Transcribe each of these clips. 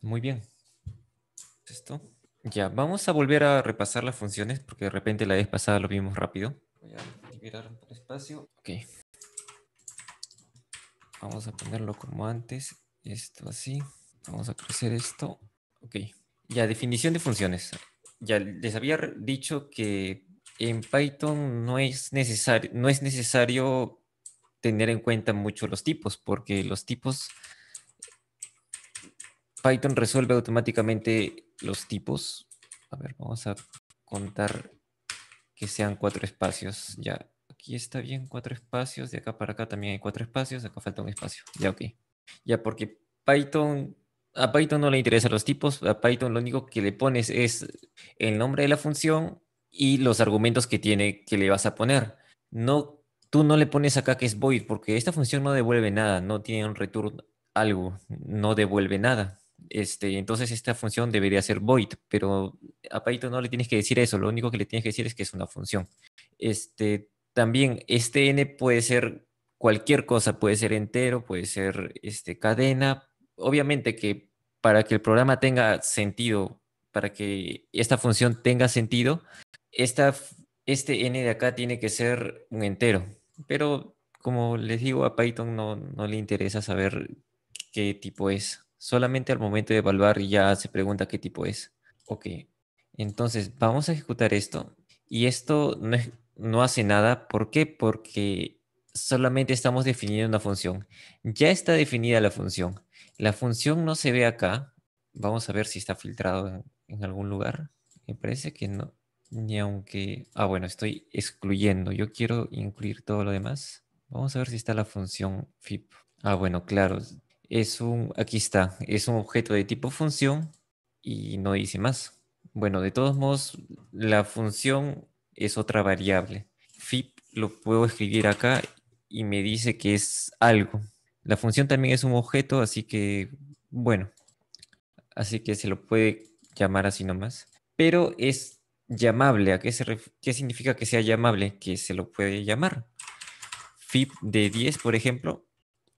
Muy bien. Esto. Ya, vamos a volver a repasar las funciones porque de repente la vez pasada lo vimos rápido. Voy a liberar un espacio. Ok. Vamos a ponerlo como antes. Esto así. Vamos a crecer esto. Ok. Ya, definición de funciones. Ya les había dicho que en Python no es necesario, no es necesario tener en cuenta mucho los tipos porque los tipos Python resuelve automáticamente los tipos. A ver, vamos a contar que sean cuatro espacios. Ya, aquí está bien, cuatro espacios. De acá para acá también hay cuatro espacios. Acá falta un espacio. Ya, ok. Ya, porque Python, a Python no le interesan los tipos. A Python lo único que le pones es el nombre de la función y los argumentos que tiene que le vas a poner. No, tú no le pones acá que es void porque esta función no devuelve nada, no tiene un return algo, no devuelve nada. Este, entonces esta función debería ser void, pero a Python no le tienes que decir eso, lo único que le tienes que decir es que es una función. Este, también este n puede ser cualquier cosa, puede ser entero, puede ser este, cadena. Obviamente que para que el programa tenga sentido, para que esta función tenga sentido, este n de acá tiene que ser un entero. Pero como les digo, a Python no le interesa saber qué tipo es. Solamente al momento de evaluar ya se pregunta qué tipo es. Ok, entonces vamos a ejecutar esto. Y esto no, hace nada. ¿Por qué? Porque solamente estamos definiendo una función. Ya está definida la función. La función no se ve acá. Vamos a ver si está filtrado en, en algún lugar. Me parece que no. Ni aunque... Ah, bueno, estoy excluyendo. Yo quiero incluir todo lo demás. Vamos a ver si está la función FIP. Ah, bueno, claro es un, aquí está, es un objeto de tipo función y no dice más. Bueno, de todos modos, la función es otra variable. Fip lo puedo escribir acá y me dice que es algo. La función también es un objeto, así que, bueno, así que se lo puede llamar así nomás. Pero es llamable. ¿A qué, se qué significa que sea llamable? Que se lo puede llamar. Fip de 10, por ejemplo,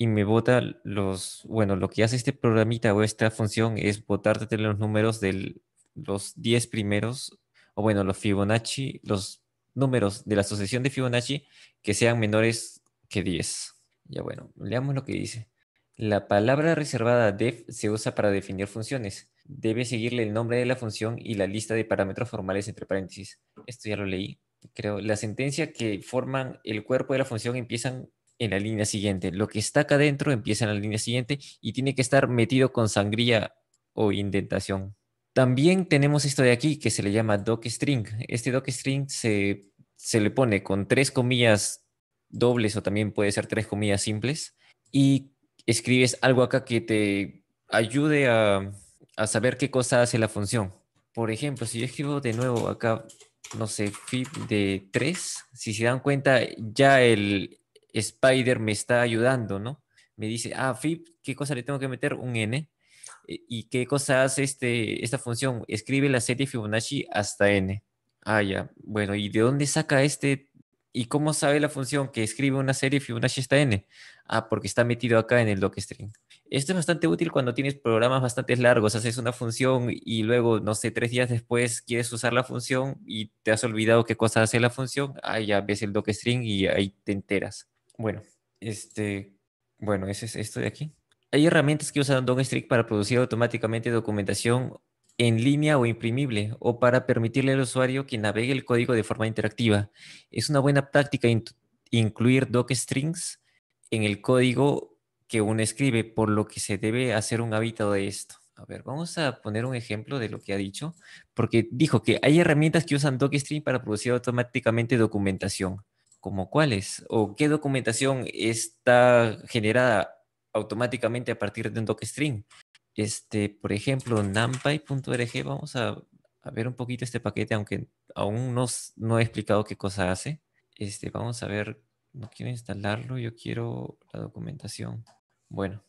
y me vota los, bueno, lo que hace este programita o esta función es votarte los números de los 10 primeros, o bueno, los Fibonacci, los números de la sucesión de Fibonacci que sean menores que 10. Ya bueno, leamos lo que dice. La palabra reservada def se usa para definir funciones. Debe seguirle el nombre de la función y la lista de parámetros formales entre paréntesis. Esto ya lo leí. Creo, la sentencia que forman el cuerpo de la función empiezan en la línea siguiente. Lo que está acá adentro empieza en la línea siguiente y tiene que estar metido con sangría o indentación. También tenemos esto de aquí que se le llama doc string. Este doc string se, le pone con tres comillas dobles o también puede ser tres comillas simples y escribes algo acá que te ayude a, saber qué cosa hace la función. Por ejemplo, si yo escribo de nuevo acá, no sé, fib de 3, si se dan cuenta, ya el, Spider me está ayudando, ¿no? Me dice, ah, fib, ¿qué cosa le tengo que meter? Un N. E, ¿Y qué cosa hace este, esta función? Escribe la serie Fibonacci hasta N. Ah, ya. Bueno, ¿y de dónde saca este? ¿Y cómo sabe la función que escribe una serie Fibonacci hasta N? Ah, porque está metido acá en el docstring. Esto es bastante útil cuando tienes programas bastante largos, haces una función y luego, no sé, tres días después quieres usar la función y te has olvidado qué cosa hace la función. Ah, ya ves el docstring y ahí te enteras. Bueno, este, bueno, ese es esto de aquí. Hay herramientas que usan DocString para producir automáticamente documentación en línea o imprimible, o para permitirle al usuario que navegue el código de forma interactiva. Es una buena práctica incluir docstrings en el código que uno escribe, por lo que se debe hacer un hábito de esto. A ver, vamos a poner un ejemplo de lo que ha dicho, porque dijo que hay herramientas que usan DocString para producir automáticamente documentación. ¿Como cuáles? ¿O qué documentación está generada automáticamente a partir de un docstring? Este, por ejemplo, numpy.org, vamos a, ver un poquito este paquete, aunque aún no, no he explicado qué cosa hace. Este, vamos a ver, no quiero instalarlo, yo quiero la documentación. Bueno,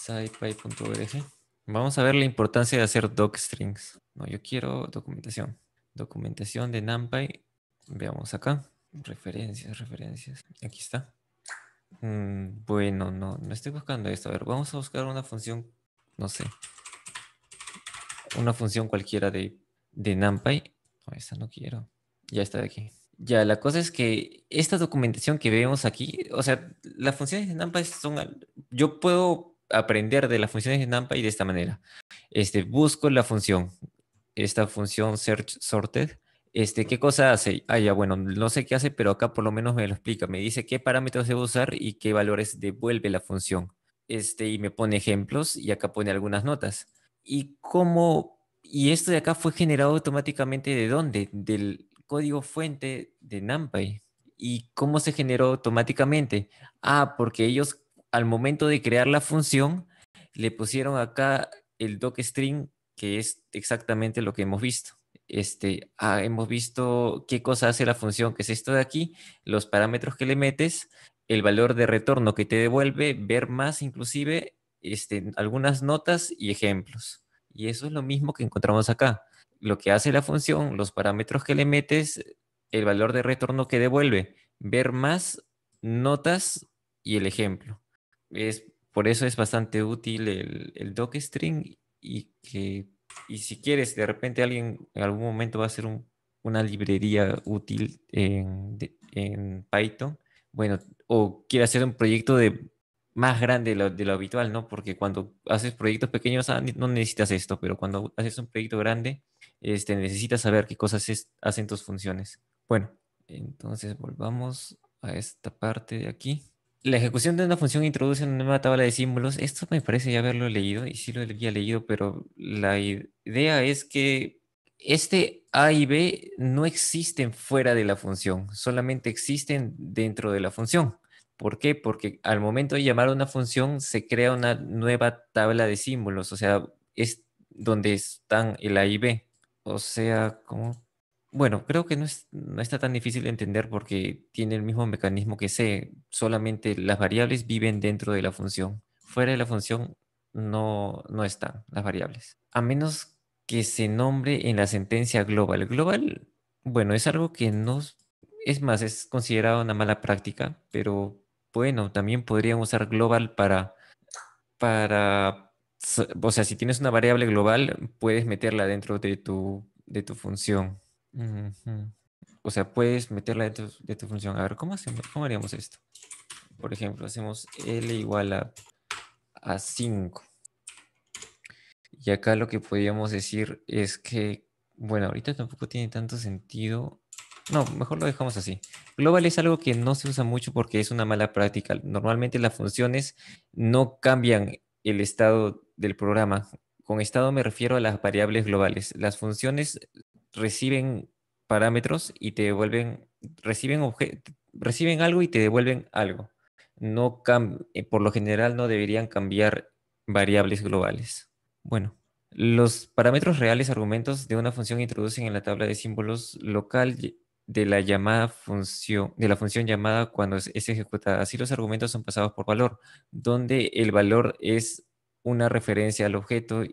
scipy.org. Vamos a ver la importancia de hacer docstrings. No, yo quiero documentación. Documentación de NumPy. Veamos acá. Referencias, referencias. Aquí está. Mm, bueno, no, no estoy buscando esto. A ver, vamos a buscar una función, no sé. Una función cualquiera de, de NumPy. esta no quiero. Ya está de aquí. Ya, la cosa es que esta documentación que vemos aquí, o sea, las funciones de NumPy son... Yo puedo aprender de las funciones de NumPy de esta manera. Este, busco la función, esta función search sorted, este, ¿Qué cosa hace? Ah, ya, bueno, no sé qué hace, pero acá por lo menos me lo explica. Me dice qué parámetros debo usar y qué valores devuelve la función. Este, y me pone ejemplos y acá pone algunas notas. Y cómo, y esto de acá fue generado automáticamente de dónde? Del código fuente de NumPy. ¿Y cómo se generó automáticamente? Ah, porque ellos al momento de crear la función le pusieron acá el string, que es exactamente lo que hemos visto este, ah, hemos visto qué cosa hace la función, que es esto de aquí, los parámetros que le metes, el valor de retorno que te devuelve, ver más inclusive este, algunas notas y ejemplos. Y eso es lo mismo que encontramos acá. Lo que hace la función, los parámetros que le metes, el valor de retorno que devuelve, ver más notas y el ejemplo. Es, por eso es bastante útil el, el docstring y que y si quieres, de repente alguien en algún momento va a hacer una librería útil en, Python, bueno, o quiere hacer un proyecto de más grande de lo, habitual, ¿no? Porque cuando haces proyectos pequeños ah, no necesitas esto, pero cuando haces un proyecto grande, este, necesitas saber qué cosas hacen tus funciones. Bueno, entonces volvamos a esta parte de aquí la ejecución de una función introduce una nueva tabla de símbolos. Esto me parece ya haberlo leído y sí lo había leído, pero la idea es que este A y B no existen fuera de la función, solamente existen dentro de la función. ¿Por qué? Porque al momento de llamar a una función se crea una nueva tabla de símbolos, o sea, es donde están el A y B. O sea, ¿cómo bueno, creo que no, es, no, está tan difícil de entender porque tiene el mismo mecanismo que C. Solamente las variables viven dentro de la función. Fuera de la función no, están las variables. A menos que se nombre en la sentencia global. Global, bueno, es algo que no... Es más, es considerado una mala práctica, pero bueno, también podrían usar global para... para o sea, si tienes una variable global, puedes meterla dentro de tu, de tu función o sea, puedes meterla dentro de tu función. A ver, ¿cómo, hacemos, ¿cómo haríamos esto? Por ejemplo, hacemos L igual a 5. Y acá lo que podríamos decir es que, bueno, ahorita tampoco tiene tanto sentido. No, mejor lo dejamos así. Global es algo que no se usa mucho porque es una mala práctica. Normalmente las funciones no cambian el estado del programa. Con estado me refiero a las variables globales. Las funciones reciben parámetros y te devuelven, reciben, reciben algo y te devuelven algo. No eh, por lo general no deberían cambiar variables globales. Bueno, los parámetros reales argumentos de una función introducen en la tabla de símbolos local de la llamada función, de la función llamada cuando es, ejecutada. Así los argumentos son pasados por valor, donde el valor es una referencia al objeto,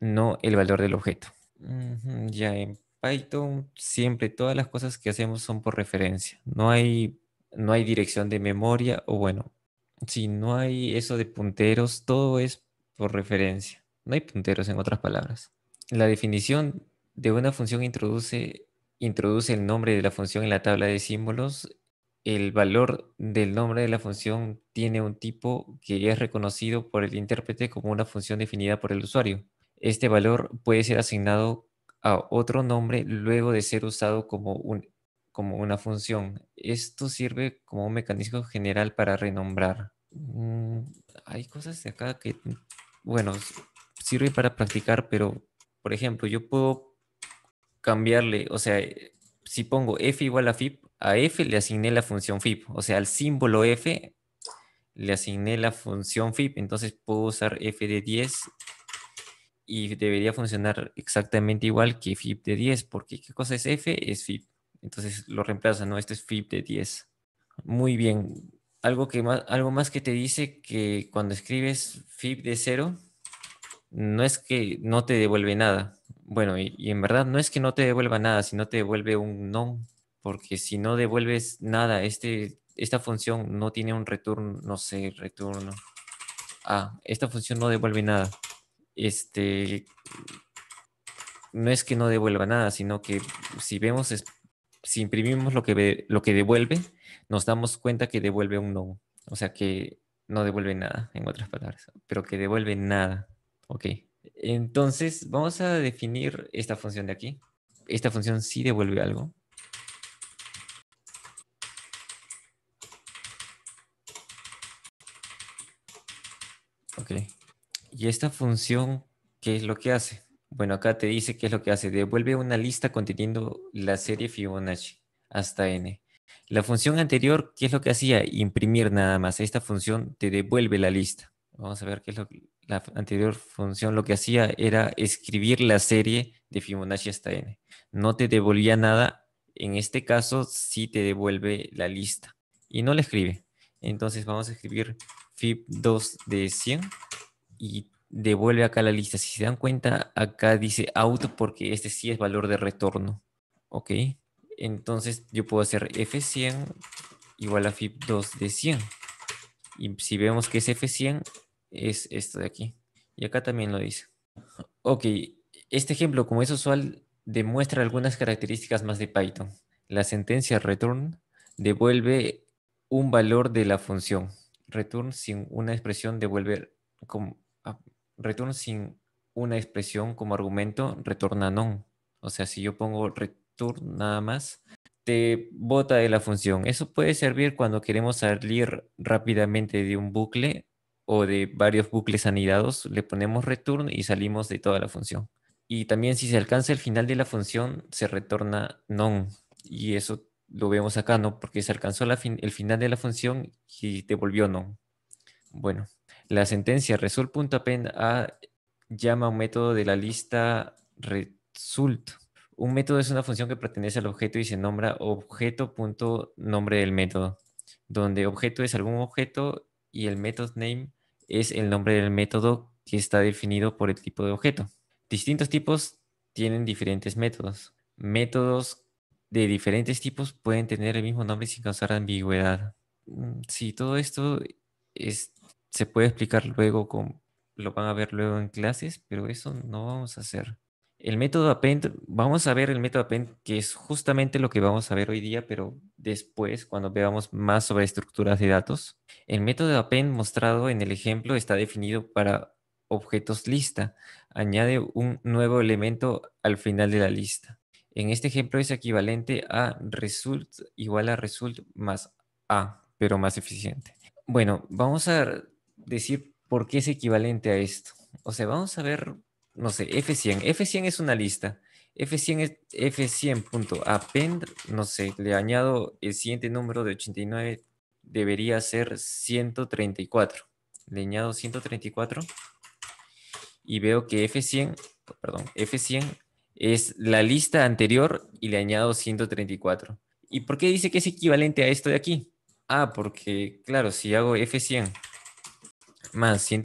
no el valor del objeto. ya em-, Python siempre todas las cosas que hacemos son por referencia. No hay, no hay dirección de memoria o bueno, si no hay eso de punteros, todo es por referencia. No hay punteros en otras palabras. La definición de una función introduce, introduce el nombre de la función en la tabla de símbolos. El valor del nombre de la función tiene un tipo que es reconocido por el intérprete como una función definida por el usuario. Este valor puede ser asignado a otro nombre luego de ser usado como, un, como una función. Esto sirve como un mecanismo general para renombrar. Mm, hay cosas de acá que, bueno, sirve para practicar, pero, por ejemplo, yo puedo cambiarle, o sea, eh, si pongo f igual a fib, a f le asigné la función fib, o sea, al símbolo f le asigné la función fib, entonces puedo usar f de 10 y debería funcionar exactamente igual que FIP de 10, porque ¿qué cosa es F? Es fib Entonces lo reemplaza, ¿no? este es FIP de 10. Muy bien. Algo, que más, algo más que te dice que cuando escribes FIP de 0, no es que no te devuelve nada. Bueno, y, en verdad no es que no te devuelva nada, sino te devuelve un nom porque si no devuelves nada, este, esta función no tiene un return, no sé, retorno Ah, esta función no devuelve nada este, no es que no devuelva nada, sino que si vemos, si imprimimos lo que, lo que devuelve, nos damos cuenta que devuelve un no. O sea que no devuelve nada, en otras palabras, pero que devuelve nada. Ok. Entonces, vamos a definir esta función de aquí. Esta función sí devuelve algo. Ok. ¿Y esta función qué es lo que hace? Bueno, acá te dice qué es lo que hace. Devuelve una lista conteniendo la serie Fibonacci hasta n. La función anterior, ¿qué es lo que hacía? Imprimir nada más. Esta función te devuelve la lista. Vamos a ver qué es lo que... La anterior función lo que hacía era escribir la serie de Fibonacci hasta n. No te devolvía nada. En este caso, sí te devuelve la lista. Y no la escribe. Entonces vamos a escribir fib2 de 100 y devuelve acá la lista. Si se dan cuenta, acá dice auto porque este sí es valor de retorno. ¿Ok? Entonces yo puedo hacer F100 igual a fib 2 de 100. Y si vemos que es F100, es esto de aquí. Y acá también lo dice. Ok, este ejemplo, como es usual, demuestra algunas características más de Python. La sentencia return devuelve un valor de la función. Return sin una expresión devuelve return sin una expresión como argumento retorna non. O sea, si yo pongo return nada más, te bota de la función. Eso puede servir cuando queremos salir rápidamente de un bucle o de varios bucles anidados. Le ponemos return y salimos de toda la función. Y también si se alcanza el final de la función, se retorna non. Y eso lo vemos acá, ¿no? Porque se alcanzó el final de la función y te volvió non. Bueno, la sentencia result.append A llama a un método de la lista result. Un método es una función que pertenece al objeto y se nombra objeto.nombre del método, donde objeto es algún objeto y el method name es el nombre del método que está definido por el tipo de objeto. Distintos tipos tienen diferentes métodos. Métodos de diferentes tipos pueden tener el mismo nombre sin causar ambigüedad. Mm, si todo esto es se puede explicar luego, lo van a ver luego en clases, pero eso no vamos a hacer. El método append, vamos a ver el método append, que es justamente lo que vamos a ver hoy día, pero después, cuando veamos más sobre estructuras de datos. El método append mostrado en el ejemplo está definido para objetos lista. Añade un nuevo elemento al final de la lista. En este ejemplo es equivalente a result igual a result más a, pero más eficiente. Bueno, vamos a decir por qué es equivalente a esto. O sea, vamos a ver, no sé, F100. F100 es una lista. F100 es F100.append, no sé, le añado el siguiente número de 89, debería ser 134. Le añado 134 y veo que F100, perdón, F100 es la lista anterior y le añado 134. ¿Y por qué dice que es equivalente a esto de aquí? Ah, porque, claro, si hago F100 más 100,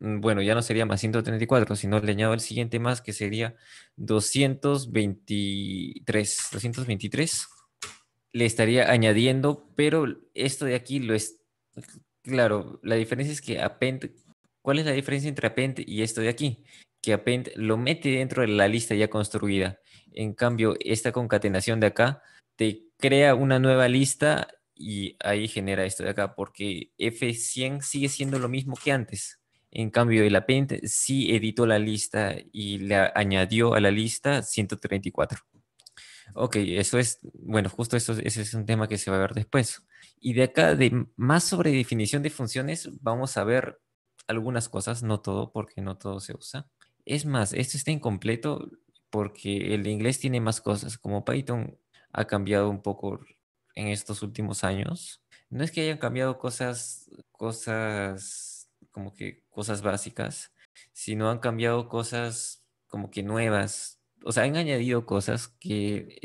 mm, bueno, ya no sería más 134, sino le añado el siguiente más que sería 223, 223. Le estaría añadiendo, pero esto de aquí lo es, claro, la diferencia es que append, ¿cuál es la diferencia entre append y esto de aquí? Que append lo mete dentro de la lista ya construida. En cambio, esta concatenación de acá te crea una nueva lista y ahí genera esto de acá, porque F100 sigue siendo lo mismo que antes. En cambio, el append sí editó la lista y le añadió a la lista 134. Ok, eso es, bueno, justo eso, ese es un tema que se va a ver después. Y de acá, de más sobre definición de funciones, vamos a ver algunas cosas, no todo, porque no todo se usa. Es más, esto está incompleto porque el inglés tiene más cosas, como Python ha cambiado un poco en estos últimos años. No es que hayan cambiado cosas, cosas como que cosas básicas, sino han cambiado cosas como que nuevas. O sea, han añadido cosas que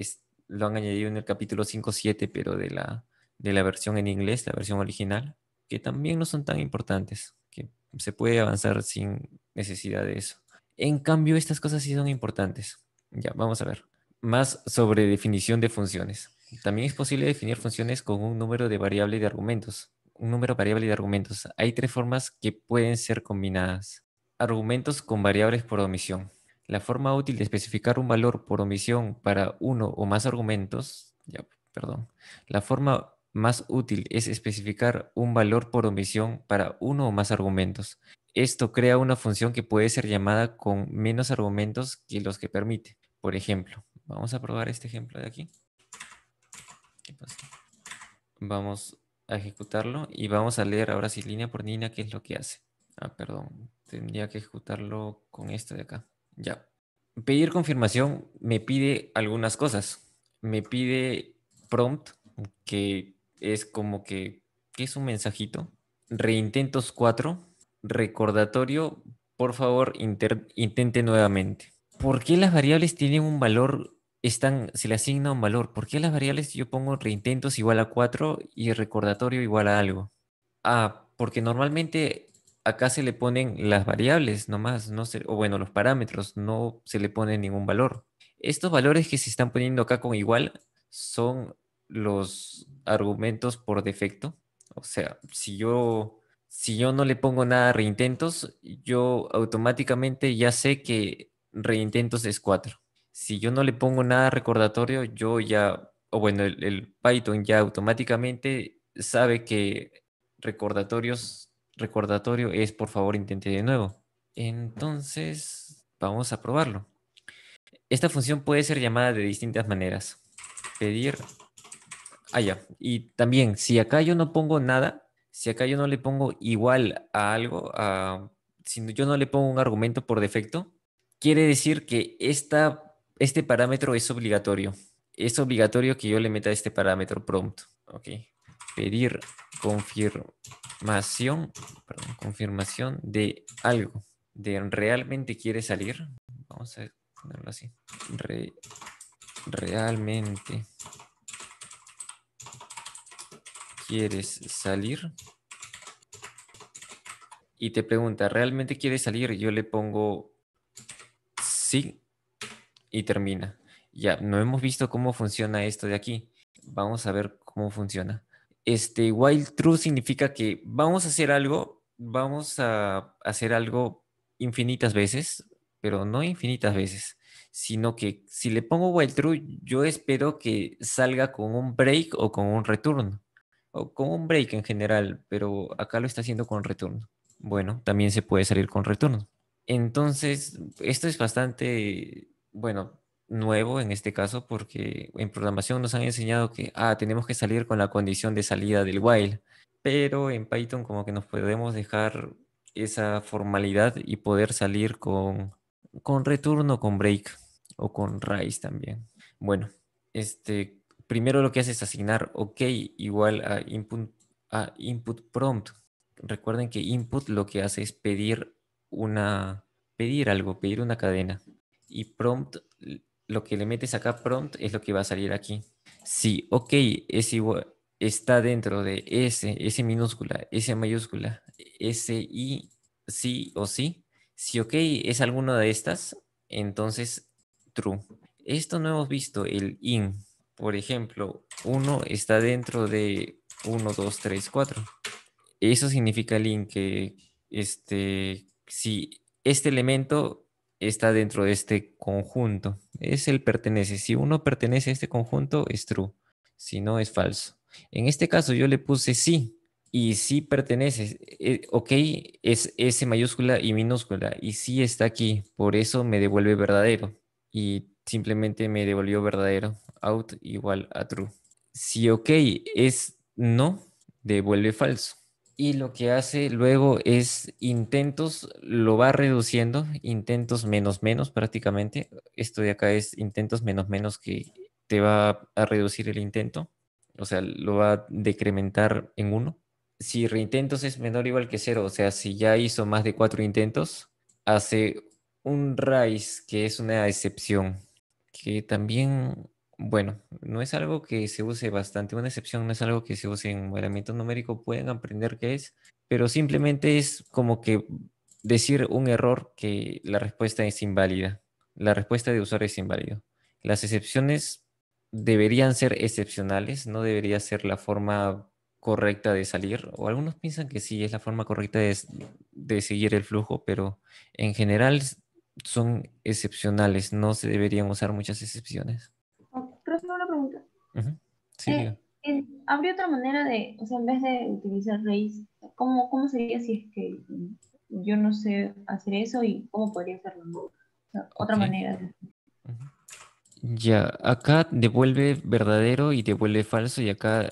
lo han añadido en el capítulo 5.7, pero de la, de la versión en inglés, la versión original, que también no son tan importantes, que se puede avanzar sin necesidad de eso. En cambio, estas cosas sí son importantes. Ya, vamos a ver. Más sobre definición de funciones. También es posible definir funciones con un número de variables de argumentos. Un número variable de argumentos. Hay tres formas que pueden ser combinadas. Argumentos con variables por omisión. La forma útil de especificar un valor por omisión para uno o más argumentos. Ya, perdón. La forma más útil es especificar un valor por omisión para uno o más argumentos. Esto crea una función que puede ser llamada con menos argumentos que los que permite. Por ejemplo, vamos a probar este ejemplo de aquí. Vamos a ejecutarlo y vamos a leer ahora si línea por línea qué es lo que hace. Ah, perdón. Tendría que ejecutarlo con esta de acá. Ya. Pedir confirmación me pide algunas cosas. Me pide prompt, que es como que, ¿qué es un mensajito? Reintentos 4, recordatorio, por favor, intente nuevamente. ¿Por qué las variables tienen un valor están, se le asigna un valor. ¿Por qué las variables yo pongo reintentos igual a 4 y recordatorio igual a algo? Ah, porque normalmente acá se le ponen las variables nomás, no sé, o bueno, los parámetros, no se le pone ningún valor. Estos valores que se están poniendo acá con igual son los argumentos por defecto. O sea, si yo, si yo no le pongo nada a reintentos, yo automáticamente ya sé que reintentos es 4 si yo no le pongo nada recordatorio, yo ya, o bueno, el, Python ya automáticamente sabe que recordatorios, recordatorio es por favor intente de nuevo. Entonces, vamos a probarlo. Esta función puede ser llamada de distintas maneras. Pedir. Ah, ya. Y también, si acá yo no pongo nada, si acá yo no le pongo igual a algo, si yo no le pongo un argumento por defecto, quiere decir que esta este parámetro es obligatorio. Es obligatorio que yo le meta este parámetro prompt. Ok. Pedir confirmación, perdón, confirmación de algo. De realmente quiere salir. Vamos a ponerlo así. realmente quieres salir. Y te pregunta, ¿realmente quieres salir? Yo le pongo sí y termina. Ya, no hemos visto cómo funciona esto de aquí. Vamos a ver cómo funciona. Este while true significa que vamos a hacer algo, vamos a hacer algo infinitas veces, pero no infinitas veces, sino que si le pongo while true, yo espero que salga con un break o con un return, o con un break en general, pero acá lo está haciendo con return. Bueno, también se puede salir con return. Entonces, esto es bastante bueno, nuevo en este caso, porque en programación nos han enseñado que, ah, tenemos que salir con la condición de salida del while, pero en Python como que nos podemos dejar esa formalidad y poder salir con, con return con break o con raise también. Bueno, este, primero lo que hace es asignar OK igual a input, a input prompt. Recuerden que input lo que hace es pedir una, pedir algo, pedir una cadena y prompt, lo que le metes acá prompt es lo que va a salir aquí. Si ok está dentro de S, S minúscula, S mayúscula, S I, sí o sí. Si ok es alguna de estas, entonces true. Esto no hemos visto, el in. Por ejemplo, 1 está dentro de 1, 2, 3, 4. Eso significa el que este, si este elemento está dentro de este conjunto. Es el pertenece. Si uno pertenece a este conjunto, es true. Si no, es falso. En este caso yo le puse sí. Y sí pertenece. Eh, ok, es S mayúscula y minúscula. Y sí está aquí. Por eso me devuelve verdadero. Y simplemente me devolvió verdadero. Out igual a true. Si ok es no, devuelve falso y lo que hace luego es intentos, lo va reduciendo, intentos menos menos prácticamente. Esto de acá es intentos menos menos que te va a reducir el intento, o sea, lo va a decrementar en uno. Si reintentos es menor o igual que cero, o sea, si ya hizo más de cuatro intentos, hace un raíz que es una excepción, que también bueno, no es algo que se use bastante, una excepción no es algo que se use en modelamiento numérico, pueden aprender qué es, pero simplemente es como que decir un error que la respuesta es inválida, la respuesta de usuario es inválido. Las excepciones deberían ser excepcionales, no debería ser la forma correcta de salir, o algunos piensan que sí, es la forma correcta de seguir el flujo, pero en general son excepcionales, no se deberían usar muchas excepciones. Eh, eh, Habría otra manera de, o sea, en vez de utilizar raíz ¿cómo, ¿cómo sería si es que yo no sé hacer eso y cómo podría hacerlo? otra manera. Ya, acá devuelve verdadero y devuelve falso y acá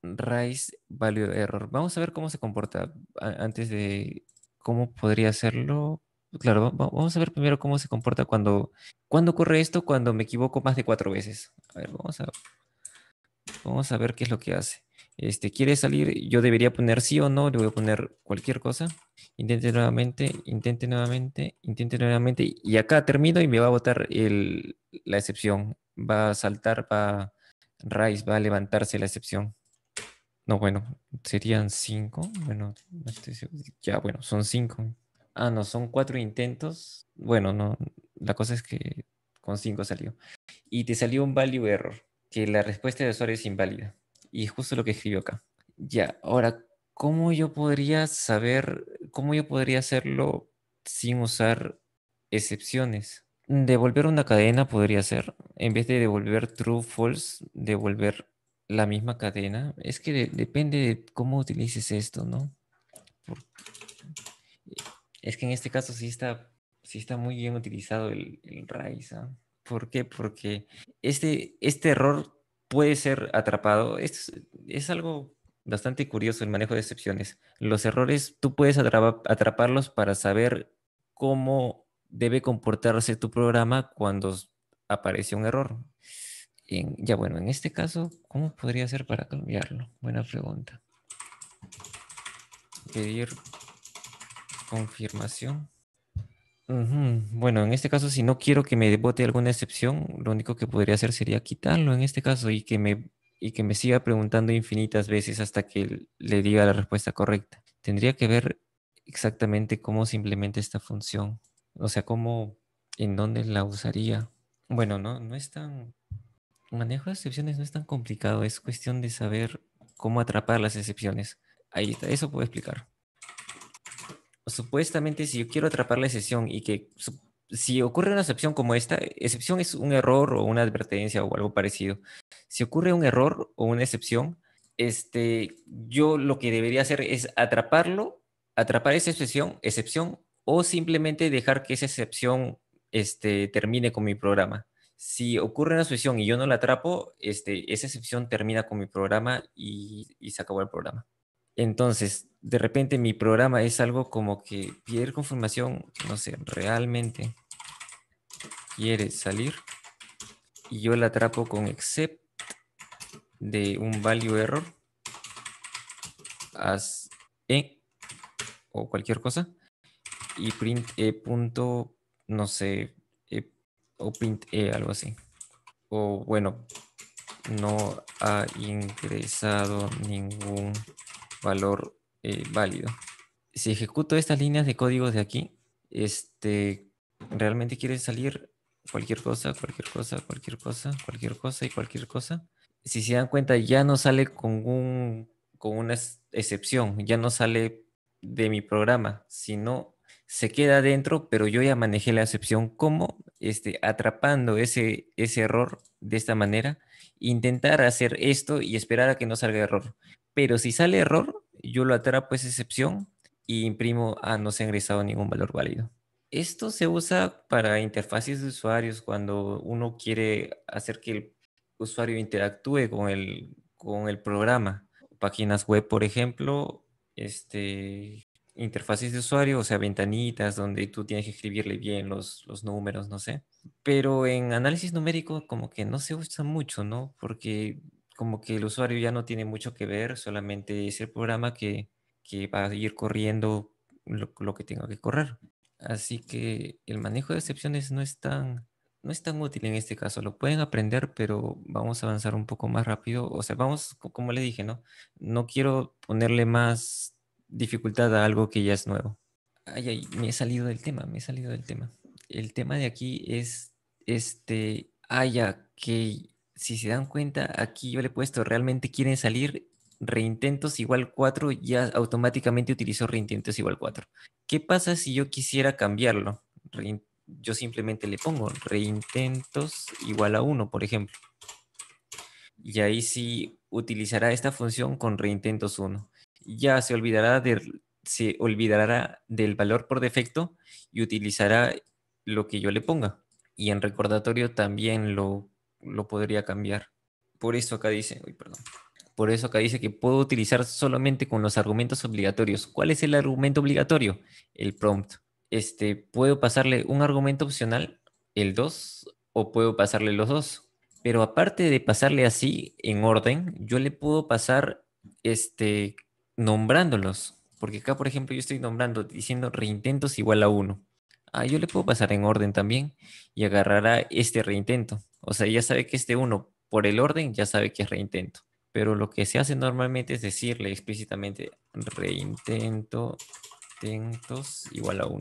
raise value error. Vamos a ver cómo se comporta antes de cómo podría hacerlo. Claro, vamos a ver primero cómo se comporta cuando, cuando ocurre esto, cuando me equivoco más de cuatro veces. A ver, vamos a Vamos a ver qué es lo que hace. Este, ¿Quiere salir? Yo debería poner sí o no. Le voy a poner cualquier cosa. Intente nuevamente, intente nuevamente, intente nuevamente. Y acá termino y me va a botar la excepción. Va a saltar, va raíz, va a levantarse la excepción. No, bueno, serían cinco. Bueno, ya, bueno, son cinco. Ah, no, son cuatro intentos. Bueno, no, la cosa es que con cinco salió. Y te salió un value error que la respuesta de usuario es inválida. Y es justo lo que escribió acá. Ya, ahora, ¿cómo yo podría saber, cómo yo podría hacerlo sin usar excepciones? Devolver una cadena podría ser, en vez de devolver true, false, devolver la misma cadena. Es que depende de cómo utilices esto, ¿no? es que en este caso sí está, sí está muy bien utilizado el, raise, ¿ah? ¿Por qué? Porque este, este error puede ser atrapado. Es, algo bastante curioso el manejo de excepciones. Los errores tú puedes atraparlos para saber cómo debe comportarse tu programa cuando aparece un error. ya bueno, en este caso, ¿cómo podría ser para cambiarlo? Buena pregunta. Pedir confirmación. Bueno, en este caso, si no quiero que me debote alguna excepción, lo único que podría hacer sería quitarlo en este caso y que me, y que me siga preguntando infinitas veces hasta que le diga la respuesta correcta. Tendría que ver exactamente cómo se implementa esta función, o sea, cómo, en dónde la usaría. Bueno, no, no es tan... Manejo de excepciones no es tan complicado, es cuestión de saber cómo atrapar las excepciones. Ahí está, eso puedo explicar supuestamente si yo quiero atrapar la excepción y que si ocurre una excepción como esta, excepción es un error o una advertencia o algo parecido. Si ocurre un error o una excepción, este, yo lo que debería hacer es atraparlo, atrapar esa excepción, excepción o simplemente dejar que esa excepción este, termine con mi programa. Si ocurre una excepción y yo no la atrapo, este, esa excepción termina con mi programa y, y se acabó el programa. Entonces, de repente mi programa es algo como que pierde confirmación, no sé, realmente quiere salir y yo la atrapo con except de un value error as e o cualquier cosa y print e punto no sé e o print e algo así o bueno no ha ingresado ningún valor eh, válido. Si ejecuto estas líneas de código de aquí, este, realmente quiere salir cualquier cosa, cualquier cosa, cualquier cosa, cualquier cosa y cualquier cosa. Si se dan cuenta, ya no sale con, un, con una excepción, ya no sale de mi programa, sino se queda dentro, pero yo ya manejé la excepción como este, atrapando ese, ese error de esta manera, intentar hacer esto y esperar a que no salga error. Pero si sale error, yo lo atrapo esa excepción y imprimo, ah, no se ha ingresado ningún valor válido. Esto se usa para interfaces de usuarios cuando uno quiere hacer que el usuario interactúe con el, con el programa. Páginas web, por ejemplo, este, interfaces de usuario, o sea, ventanitas donde tú tienes que escribirle bien los, los números, no sé. Pero en análisis numérico como que no se usa mucho, ¿no? Porque como que el usuario ya no tiene mucho que ver, solamente es el programa que, va a ir corriendo lo, que tenga que correr. Así que el manejo de excepciones no es, tan, no es tan útil en este caso. Lo pueden aprender, pero vamos a avanzar un poco más rápido. O sea, vamos, como le dije, ¿no? No quiero ponerle más dificultad a algo que ya es nuevo. Ay, ay, me he salido del tema, me he salido del tema. El tema de aquí es, este, haya ah, que si se dan cuenta, aquí yo le he puesto realmente quieren salir reintentos igual 4, ya automáticamente utilizo reintentos igual 4. ¿Qué pasa si yo quisiera cambiarlo? yo simplemente le pongo reintentos igual a 1, por ejemplo. Y ahí sí utilizará esta función con reintentos 1. Ya se olvidará, se olvidará del valor por defecto y utilizará lo que yo le ponga. Y en recordatorio también lo lo podría cambiar. Por eso acá dice, perdón. Por eso acá dice que puedo utilizar solamente con los argumentos obligatorios. ¿Cuál es el argumento obligatorio? El prompt. Este, puedo pasarle un argumento opcional, el 2, o puedo pasarle los dos. Pero aparte de pasarle así en orden, yo le puedo pasar este nombrándolos, porque acá por ejemplo yo estoy nombrando diciendo reintentos igual a 1. Ah, yo le puedo pasar en orden también y agarrará este reintento. O sea, ya sabe que este uno. Por el orden ya sabe que es reintento. Pero lo que se hace normalmente es decirle explícitamente reintento, intentos igual a 1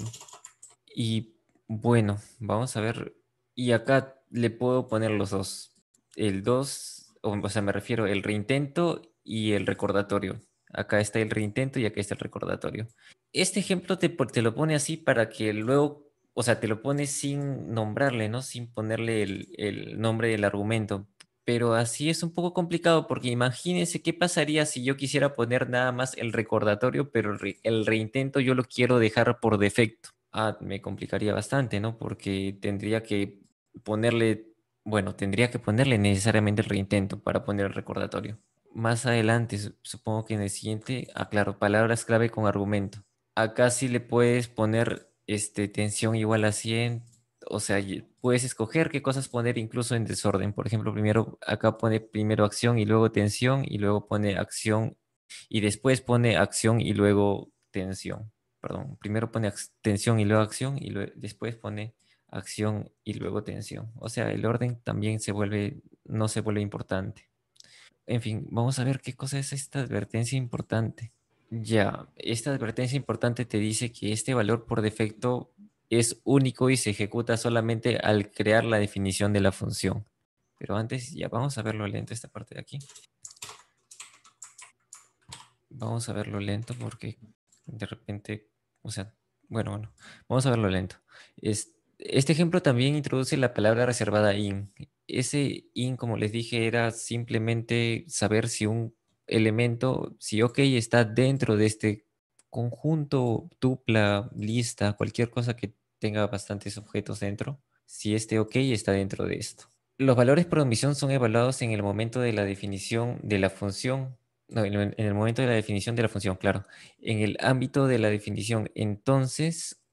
Y bueno, vamos a ver. Y acá le puedo poner los dos. El 2, o sea, me refiero el reintento y el recordatorio. Acá está el reintento y acá está el recordatorio. Este ejemplo te, te lo pone así para que luego o sea, te lo pones sin nombrarle, ¿no? Sin ponerle el, nombre del argumento. Pero así es un poco complicado porque imagínense qué pasaría si yo quisiera poner nada más el recordatorio, pero el, el reintento yo lo quiero dejar por defecto. Ah, me complicaría bastante, ¿no? Porque tendría que ponerle, bueno, tendría que ponerle necesariamente el reintento para poner el recordatorio. Más adelante, supongo que en el siguiente, aclaro, palabras clave con argumento. Acá sí le puedes poner este, tensión igual a 100. O sea, puedes escoger qué cosas poner incluso en desorden. Por ejemplo, primero acá pone primero acción y luego tensión y luego pone acción y después pone acción y luego tensión. Perdón, primero pone tensión y luego acción y luego, después pone acción y luego tensión. O sea, el orden también se vuelve, no se vuelve importante. En fin, vamos a ver qué cosa es esta advertencia importante. Ya, esta advertencia importante te dice que este valor por defecto es único y se ejecuta solamente al crear la definición de la función. Pero antes, ya vamos a verlo lento esta parte de aquí. Vamos a verlo lento porque de repente, o sea, bueno, bueno, vamos a verlo lento. Este ejemplo también introduce la palabra reservada in. Ese in, como les dije, era simplemente saber si un elemento, si OK está dentro de este conjunto, tupla, lista, cualquier cosa que tenga bastantes objetos dentro, si este OK está dentro de esto. Los valores por omisión son evaluados en el momento de la definición de la función. No, en el momento de la definición de la función, claro. En el ámbito de la definición, entonces,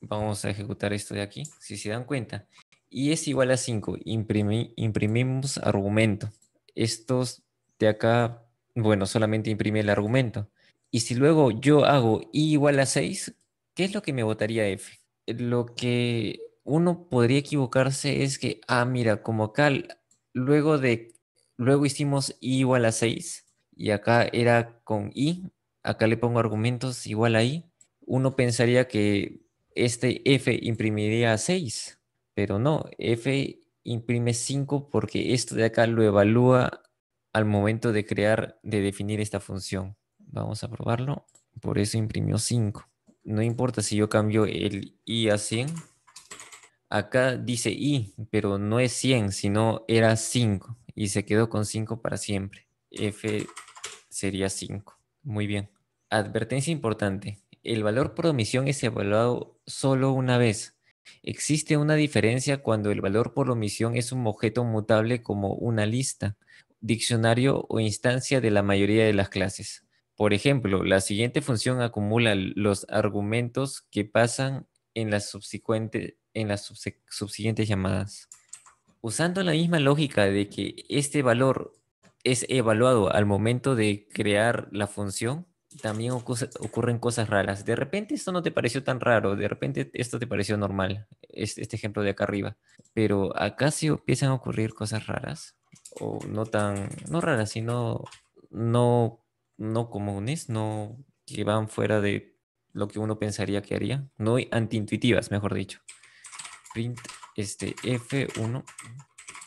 vamos a ejecutar esto de aquí, si se dan cuenta. Y es igual a 5. imprimimos argumento. Estos de acá bueno, solamente imprime el argumento. Y si luego yo hago i igual a 6, ¿qué es lo que me votaría f? Lo que uno podría equivocarse es que, ah, mira, como acá luego de, luego hicimos i igual a 6 y acá era con i, acá le pongo argumentos igual a i, uno pensaría que este f imprimiría 6, pero no, f imprime 5 porque esto de acá lo evalúa al momento de crear, de definir esta función. Vamos a probarlo. Por eso imprimió 5. No importa si yo cambio el i a 100. Acá dice i, pero no es 100, sino era 5. Y se quedó con 5 para siempre. f sería 5. Muy bien. Advertencia importante. El valor por omisión es evaluado solo una vez. Existe una diferencia cuando el valor por omisión es un objeto mutable como una lista diccionario o instancia de la mayoría de las clases. Por ejemplo, la siguiente función acumula los argumentos que pasan en las, subsiguientes llamadas. Usando la misma lógica de que este valor es evaluado al momento de crear la función, también ocurren cosas raras. De repente esto no te pareció tan raro, de repente esto te pareció normal, este, ejemplo de acá arriba. Pero acá sí empiezan a ocurrir cosas raras o no tan, no raras, sino no, no comunes, no que van fuera de lo que uno pensaría que haría, no antiintuitivas, mejor dicho. Print este F1,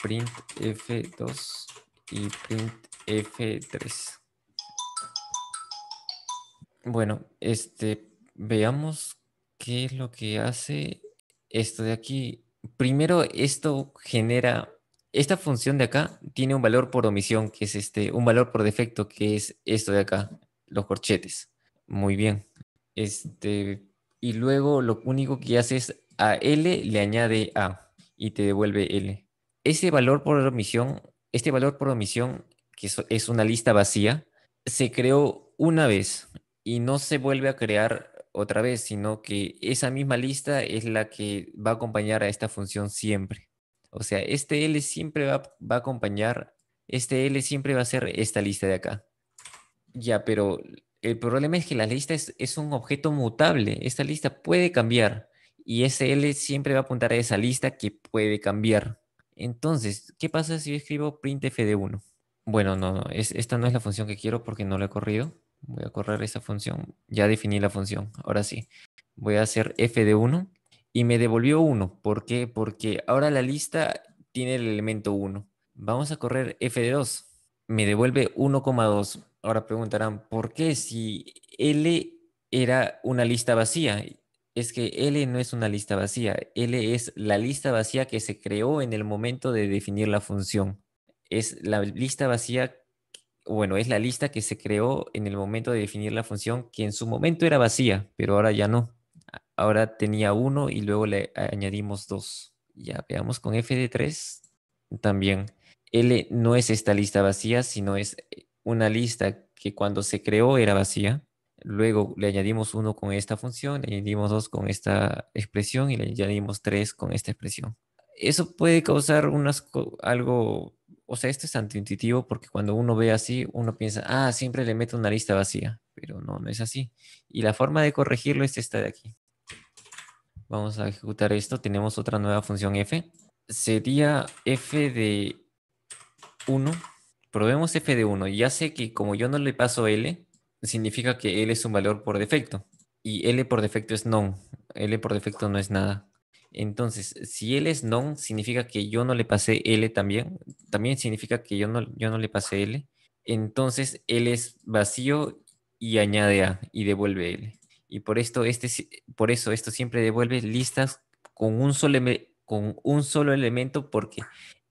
print F2 y print F3. Bueno, este veamos qué es lo que hace esto de aquí. Primero, esto genera esta función de acá tiene un valor por omisión, que es este, un valor por defecto, que es esto de acá, los corchetes. Muy bien. Este, y luego lo único que hace es a L le añade A y te devuelve L. Ese valor por omisión, este valor por omisión, que es una lista vacía, se creó una vez y no se vuelve a crear otra vez, sino que esa misma lista es la que va a acompañar a esta función siempre. O sea, este L siempre va, a acompañar, este L siempre va a ser esta lista de acá. Ya, pero el problema es que la lista es, un objeto mutable. Esta lista puede cambiar y ese L siempre va a apuntar a esa lista que puede cambiar. Entonces, ¿qué pasa si yo escribo printf de 1? Bueno, no, esta no es la función que quiero porque no la he corrido. Voy a correr esa función. Ya definí la función. Ahora sí. Voy a hacer f de 1 y me devolvió uno. ¿Por qué? Porque ahora la lista tiene el elemento 1. Vamos a correr f de 2. Me devuelve 1,2. Ahora preguntarán, ¿por qué si L era una lista vacía? Es que L no es una lista vacía. L es la lista vacía que se creó en el momento de definir la función. Es la lista vacía, bueno, es la lista que se creó en el momento de definir la función que en su momento era vacía, pero ahora ya no. Ahora tenía uno y luego le añadimos dos. Ya veamos con f de 3 también. L no es esta lista vacía, sino es eh, una lista que cuando se creó era vacía. Luego le añadimos uno con esta función, le añadimos dos con esta expresión y le añadimos tres con esta expresión. Eso puede causar unas, algo, o sea, esto es antiintuitivo porque cuando uno ve así, uno piensa, ah, siempre le meto una lista vacía, pero no, no es así. Y la forma de corregirlo es esta de aquí. Vamos a ejecutar esto. Tenemos otra nueva función f. Sería f de 1. Probemos f de 1. Ya sé que como yo no le paso l, significa que l es un valor por defecto. Y l por defecto es non. l por defecto no es nada. Entonces, si L es non, significa que yo no le pasé L también. También significa que yo no, yo no le pasé L. Entonces, L es vacío y añade A y devuelve L y por, esto este, por eso esto siempre devuelve listas con un, solo, con un solo elemento porque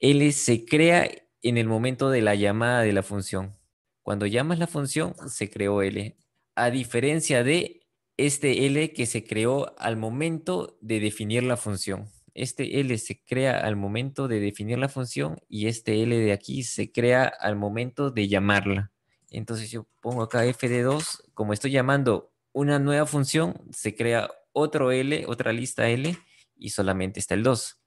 L se crea en el momento de la llamada de la función. Cuando llamas la función, se creó L. A diferencia de este L que se creó al momento de definir la función. Este L se crea al momento de definir la función y este L de aquí se crea al momento de llamarla. Entonces yo pongo acá F de 2, como estoy llamando una nueva función, se crea otro L, otra lista L, y solamente está el 2.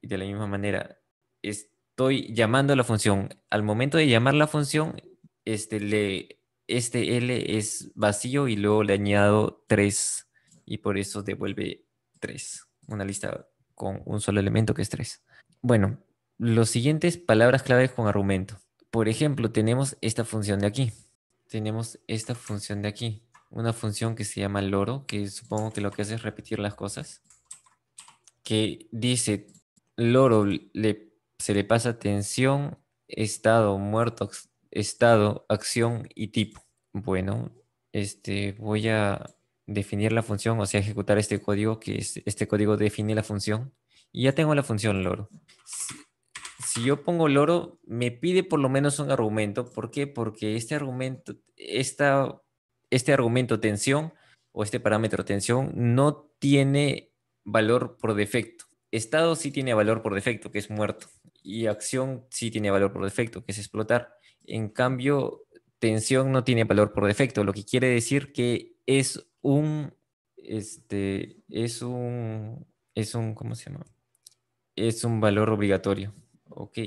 Y de la misma manera, estoy llamando a la función. Al momento de llamar la función, este, este L es vacío y luego le añado 3 y por eso devuelve 3. Una lista con un solo elemento que es 3. Bueno, los siguientes palabras claves con argumento. Por ejemplo, tenemos esta función de aquí. Tenemos esta función de aquí una función que se llama loro, que supongo que lo que hace es repetir las cosas, que dice loro le, se le pasa tensión, estado, muerto, estado, acción y tipo. Bueno, este, voy a definir la función, o sea, ejecutar este código, que es, este código define la función. Y ya tengo la función loro. Si, si yo pongo loro, me pide por lo menos un argumento. ¿Por qué? Porque este argumento, esta este argumento tensión o este parámetro tensión no tiene valor por defecto. Estado sí tiene valor por defecto, que es muerto, y acción sí tiene valor por defecto, que es explotar. En cambio, tensión no tiene valor por defecto, lo que quiere decir que es un, este, es un, es un, ¿cómo se llama? Es un valor obligatorio, ¿ok?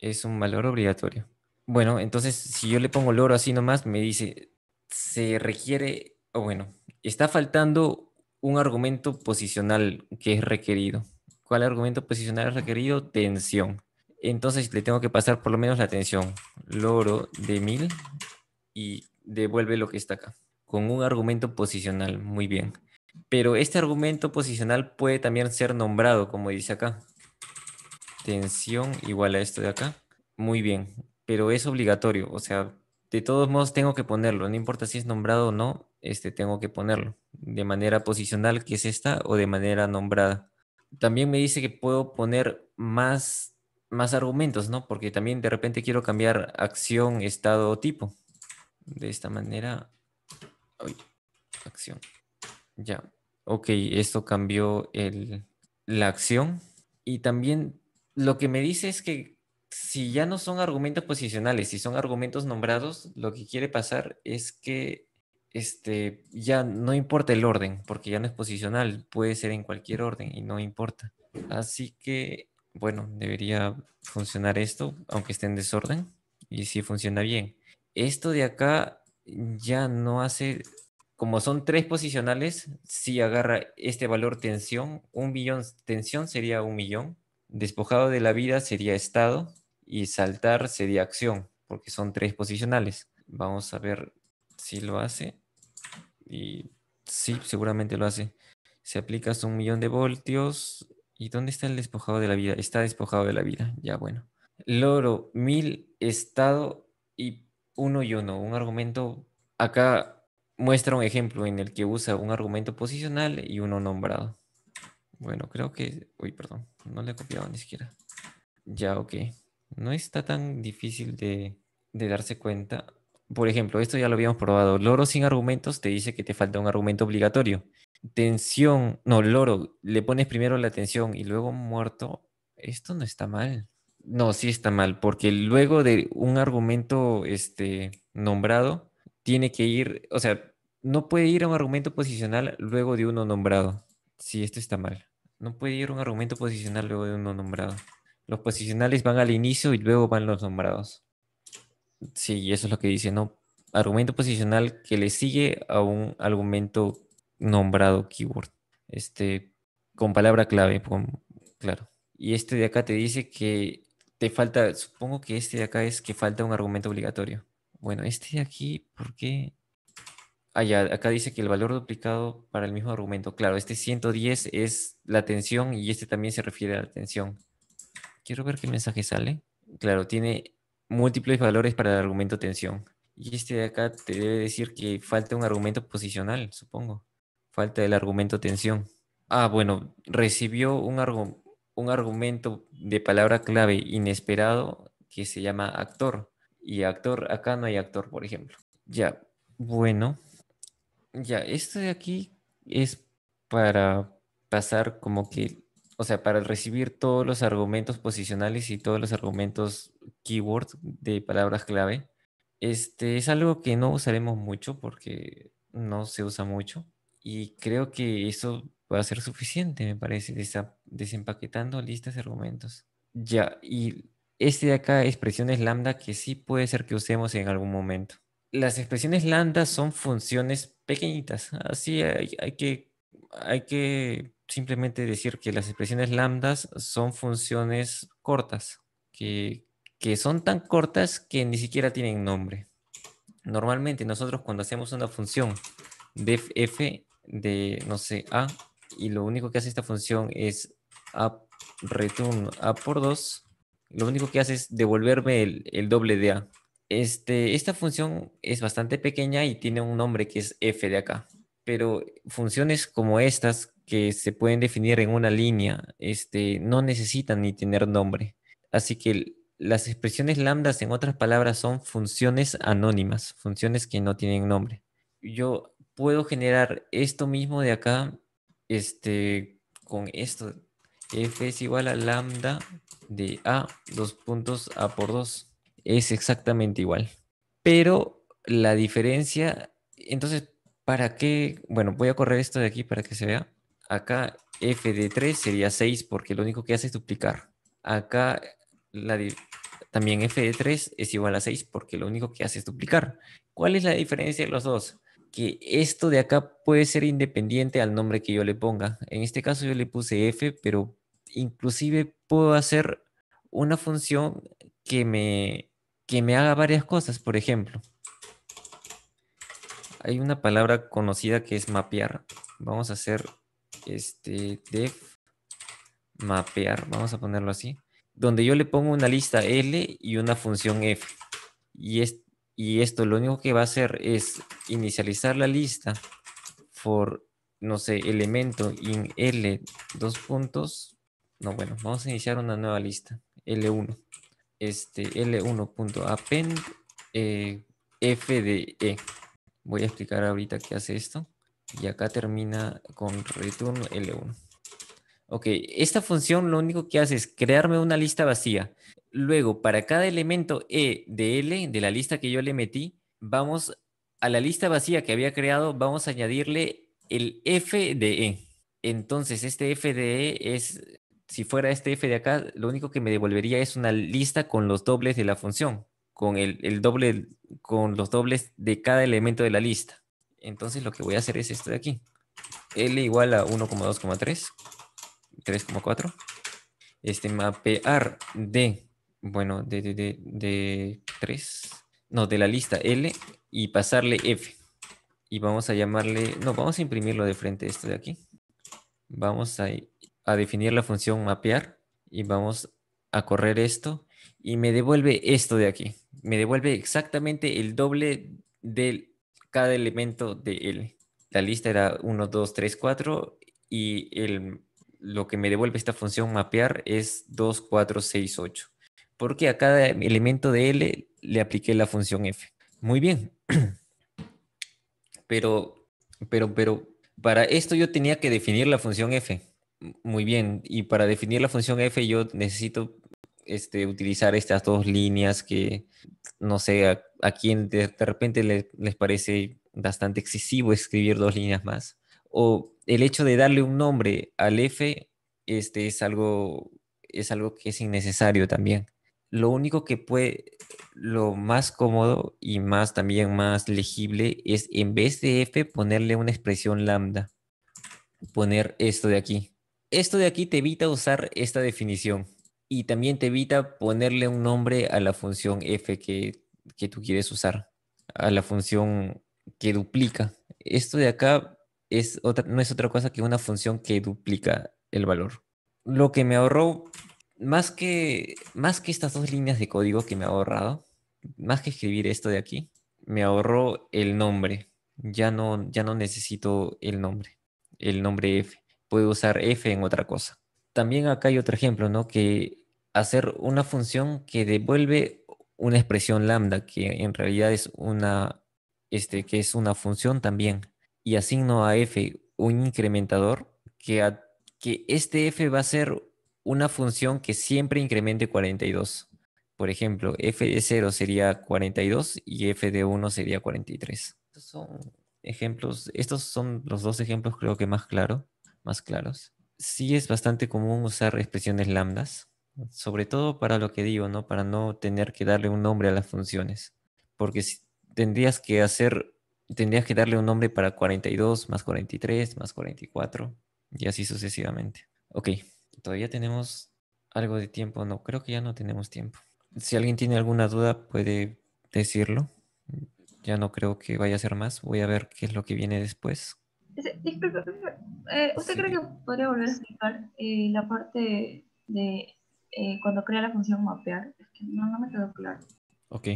Es un valor obligatorio. Bueno, entonces si yo le pongo loro así nomás, me dice se requiere, o bueno, está faltando un argumento posicional que es requerido. ¿Cuál argumento posicional es requerido? Tensión. Entonces le tengo que pasar por lo menos la tensión. loro de 1000 y devuelve lo que está acá. Con un argumento posicional. Muy bien. Pero este argumento posicional puede también ser nombrado, como dice acá. Tensión igual a esto de acá. Muy bien. Pero es obligatorio. O sea, de todos modos tengo que ponerlo, no importa si es nombrado o no, este, tengo que ponerlo de manera posicional, que es esta, o de manera nombrada. También me dice que puedo poner más, más argumentos, ¿no? Porque también de repente quiero cambiar acción, estado o tipo. De esta manera, Ay, acción. Ya, ok, esto cambió la acción. Y también lo que me dice es que si ya no son argumentos posicionales, si son argumentos nombrados, lo que quiere pasar es que este, ya no importa el orden, porque ya no es posicional, puede ser en cualquier orden y no importa. Así que, bueno, debería funcionar esto, aunque esté en desorden, y si funciona bien. Esto de acá ya no hace, como son tres posicionales, si agarra este valor tensión, un millón, tensión sería un millón, despojado de la vida sería estado, y saltar sería acción, porque son tres posicionales. Vamos a ver si lo hace. Y sí, seguramente lo hace. aplica aplicas un millón de voltios. ¿Y dónde está el despojado de la vida? Está despojado de la vida. Ya bueno. Loro, mil, estado y uno y uno. Un argumento. Acá muestra un ejemplo en el que usa un argumento posicional y uno nombrado. Bueno, creo que. Uy, perdón. No le he copiado ni siquiera. Ya, ok no está tan difícil de, darse cuenta. Por ejemplo, esto ya lo habíamos probado. Loro sin argumentos te dice que te falta un argumento obligatorio. Tensión, no, loro, le pones primero la tensión y luego muerto. Esto no está mal. No, sí está mal, porque luego de un argumento este, nombrado, tiene que ir, o sea, no puede ir a un argumento posicional luego de uno nombrado. Sí, esto está mal. No puede ir a un argumento posicional luego de uno nombrado. Los posicionales van al inicio y luego van los nombrados. Sí, eso es lo que dice, ¿no? Argumento posicional que le sigue a un argumento nombrado keyword. Este, con palabra clave, claro. Y este de acá te dice que te falta, supongo que este de acá es que falta un argumento obligatorio. Bueno, este de aquí, ¿por qué? Ah, acá dice que el valor duplicado para el mismo argumento. Claro, este 110 es la tensión y este también se refiere a la tensión. Quiero ver qué mensaje sale. Claro, tiene múltiples valores para el argumento tensión. Y este de acá te debe decir que falta un argumento posicional, supongo. Falta el argumento tensión. Ah, bueno, recibió un, un argumento de palabra clave inesperado que se llama actor. Y actor, acá no hay actor, por ejemplo. Ya, bueno. Ya, esto de aquí es para pasar como que o sea, para recibir todos los argumentos posicionales y todos los argumentos keyword de palabras clave. Este es algo que no usaremos mucho porque no se usa mucho y creo que eso va a ser suficiente, me parece, desempaquetando listas de argumentos. Ya, y este de acá, expresiones lambda, que sí puede ser que usemos en algún momento. Las expresiones lambda son funciones pequeñitas, así hay que, hay que simplemente decir que las expresiones lambdas son funciones cortas, que, son tan cortas que ni siquiera tienen nombre. Normalmente nosotros cuando hacemos una función def f de, no sé, a, y lo único que hace esta función es a return a por 2, lo único que hace es devolverme el, doble de a. Este, esta función es bastante pequeña y tiene un nombre que es f de acá, pero funciones como estas, que se pueden definir en una línea, este, no necesitan ni tener nombre. Así que las expresiones lambdas, en otras palabras, son funciones anónimas, funciones que no tienen nombre. Yo puedo generar esto mismo de acá, este, con esto. F es igual a lambda de A, dos puntos A por 2. Es exactamente igual. Pero la diferencia, entonces, ¿para qué? Bueno, voy a correr esto de aquí para que se vea. Acá f de 3 sería 6 porque lo único que hace es duplicar. Acá la también f de 3 es igual a 6 porque lo único que hace es duplicar. ¿Cuál es la diferencia de los dos? Que esto de acá puede ser independiente al nombre que yo le ponga. En este caso yo le puse f, pero inclusive puedo hacer una función que me, que me haga varias cosas. Por ejemplo, hay una palabra conocida que es mapear. Vamos a hacer este, def mapear, vamos a ponerlo así, donde yo le pongo una lista L y una función F. Y, y esto lo único que va a hacer es inicializar la lista for, no sé, elemento in L, dos puntos. No, bueno, vamos a iniciar una nueva lista, L1. Este, L1.append eh, F de E. Voy a explicar ahorita qué hace esto. Y acá termina con return L1. Ok, esta función lo único que hace es crearme una lista vacía. Luego, para cada elemento E de L, de la lista que yo le metí, vamos a la lista vacía que había creado, vamos a añadirle el F de E. Entonces, este F de E es, si fuera este F de acá, lo único que me devolvería es una lista con los dobles de la función, con el doble, con los dobles de cada elemento de la lista. Entonces lo que voy a hacer es esto de aquí. L igual a 1,2,3, 3,4. Este mapear de, bueno, de, de, de 3, no, de la lista L y pasarle F. Y vamos a llamarle, no, vamos a imprimirlo de frente esto de aquí. Vamos a, a definir la función mapear y vamos a correr esto y me devuelve esto de aquí. Me devuelve exactamente el doble del cada elemento de L, La lista era 1, 2, 3, 4 y lo que me devuelve esta función mapear es 2, 4, 6, 8. Porque a cada elemento de L le apliqué la función F. Muy bien. Pero, pero, pero, para esto yo tenía que definir la función F. Muy bien. Y para definir la función F yo necesito este, utilizar estas dos líneas que, no sé, a quien de, repente les parece bastante excesivo escribir dos líneas más. O el hecho de darle un nombre al F este, es, algo, es algo que es innecesario también. Lo único que puede, lo más cómodo y más también más legible es en vez de F ponerle una expresión lambda. Poner esto de aquí. Esto de aquí te evita usar esta definición y también te evita ponerle un nombre a la función F que que tú quieres usar, a la función que duplica. Esto de acá es otra, no es otra cosa que una función que duplica el valor. Lo que me ahorró, más que, más que estas dos líneas de código que me ha ahorrado, más que escribir esto de aquí, me ahorró el nombre. Ya no, ya no necesito el nombre, el nombre f. Puedo usar f en otra cosa. También acá hay otro ejemplo, ¿no? Que hacer una función que devuelve una expresión lambda que en realidad es una, este, que es una función también y asigno a f un incrementador que, que este f va a ser una función que siempre incremente 42. Por ejemplo, f de 0 sería 42 y f de 1 sería 43. Estos son ejemplos, estos son los dos ejemplos creo que más, claro, más claros. Sí es bastante común usar expresiones lambdas sobre todo para lo que digo, ¿no? Para no tener que darle un nombre a las funciones. Porque tendrías que hacer, tendrías que darle un nombre para 42 más 43 más 44 y así sucesivamente. Ok, todavía tenemos algo de tiempo. No, creo que ya no tenemos tiempo. Si alguien tiene alguna duda puede decirlo. Ya no creo que vaya a ser más. Voy a ver qué es lo que viene después. Eh, ¿usted cree que podría volver a explicar eh, la parte de eh, cuando crea la función mapear, es que no, me quedó claro. Ok,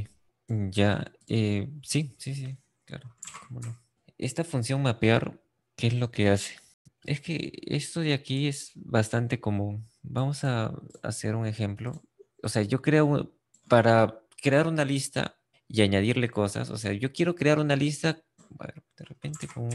ya, eh, sí, sí, sí, claro, cómo no. Esta función mapear, ¿qué es lo que hace? Es que esto de aquí es bastante común. Vamos a hacer un ejemplo. O sea, yo creo, para crear una lista y añadirle cosas, o sea, yo quiero crear una lista, a ver, de repente con...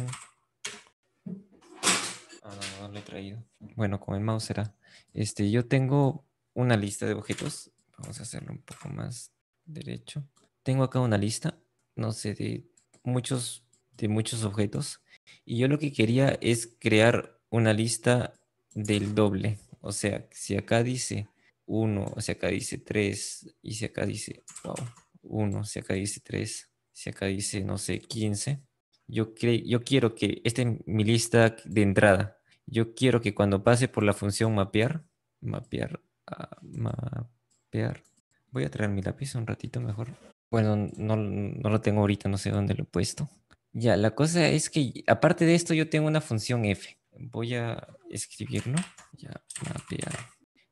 Ah, no, no lo he traído. Bueno, con el mouse era. Este, yo tengo una lista de objetos. Vamos a hacerlo un poco más derecho. Tengo acá una lista, no sé, de muchos, de muchos objetos. Y yo lo que quería es crear una lista del doble. O sea, si acá dice 1, si acá dice 3, y si acá dice, wow, 1, si acá dice 3, si acá dice, no sé, 15. Yo, yo quiero que, esta es mi lista de entrada. Yo quiero que cuando pase por la función mapear, mapear a mapear. Voy a traer mi lápiz un ratito mejor. Bueno, no, no lo tengo ahorita, no sé dónde lo he puesto. Ya, la cosa es que aparte de esto yo tengo una función f. Voy a escribirlo. Ya, mapear.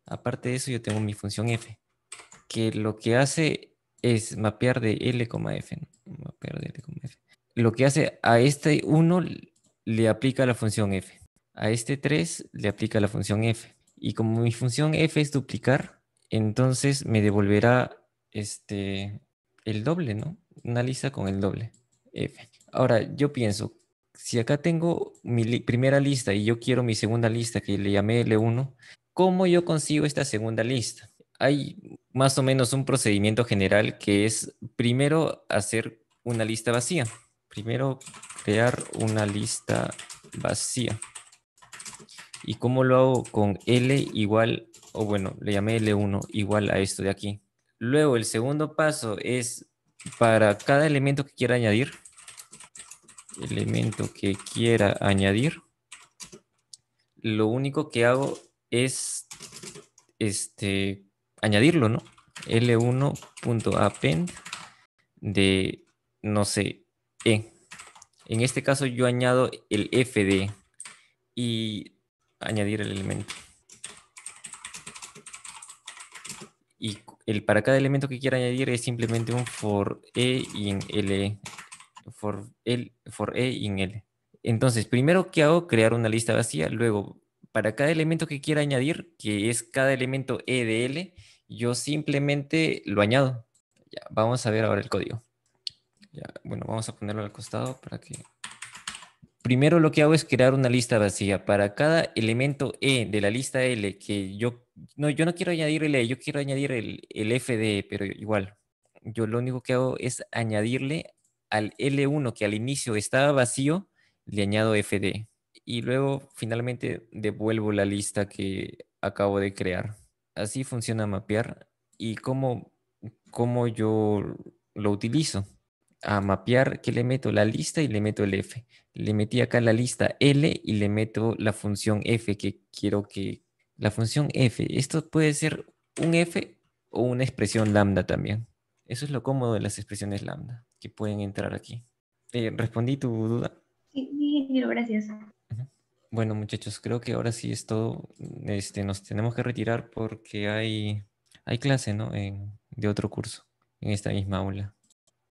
Aparte de eso yo tengo mi función f, que lo que hace es mapear de L, f. Mapear de L, f. Lo que hace a este 1 le aplica la función f. A este 3 le aplica la función f. Y como mi función f es duplicar, entonces me devolverá este, el doble, ¿no? Una lista con el doble f. Ahora, yo pienso, si acá tengo mi primera lista y yo quiero mi segunda lista, que le llamé L1, ¿cómo yo consigo esta segunda lista? Hay más o menos un procedimiento general que es primero hacer una lista vacía. Primero crear una lista vacía. ¿Y cómo lo hago con L igual, o bueno, le llamé L1 igual a esto de aquí? Luego, el segundo paso es para cada elemento que quiera añadir, elemento que quiera añadir, lo único que hago es este, añadirlo, ¿no? L1.append de, no sé, E. En este caso yo añado el fd e. Y añadir el elemento. Y el, para cada elemento que quiera añadir es simplemente un for e in L. For, L, for e in L. Entonces, primero que hago, crear una lista vacía. Luego, para cada elemento que quiera añadir, que es cada elemento e de L, yo simplemente lo añado. Ya, vamos a ver ahora el código. bueno, vamos a ponerlo al costado para que primero lo que hago es crear una lista vacía. Para cada elemento E de la lista L que yo, no, yo no quiero añadir el E, yo quiero añadir el, el F de e, pero igual, yo lo único que hago es añadirle al L1 que al inicio estaba vacío, le añado FD. E. Y luego finalmente devuelvo la lista que acabo de crear. Así funciona mapear y cómo, cómo yo lo utilizo. A mapear que le meto la lista y le meto el F le metí acá la lista L y le meto la función F que quiero que... La función F, esto puede ser un F o una expresión lambda también. Eso es lo cómodo de las expresiones lambda, que pueden entrar aquí. Eh, ¿Respondí tu duda? Sí, gracias. Bueno, muchachos, creo que ahora sí es todo. Este, nos tenemos que retirar porque hay, hay clase, ¿no? En, de otro curso, en esta misma aula.